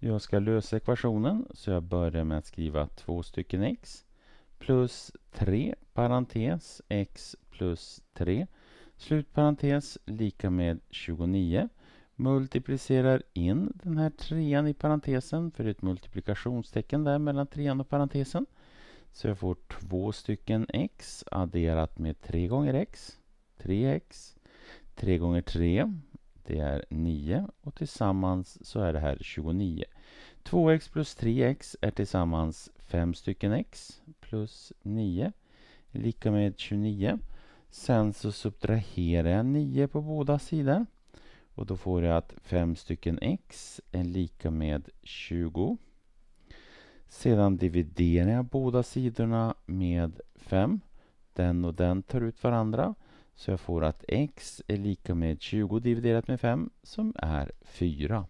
Jag ska lösa ekvationen så jag börjar med att skriva två stycken x plus 3 parentes x plus 3 slutparentes lika med 29 multiplicerar in den här trean i parentesen för ett multiplikationstecken där mellan trean och parentesen så jag får två stycken x adderat med 3 gånger x 3x 3 gånger 3 det är 9 och tillsammans så är det här 29. 2x plus 3x är tillsammans 5 stycken x plus 9 lika med 29. Sen så subtraherar jag 9 på båda sidor. Och då får jag att 5 stycken x är lika med 20. Sedan dividerar jag båda sidorna med 5. Den och den tar ut varandra. Så jag får att x är lika med 20 dividerat med 5 som är 4.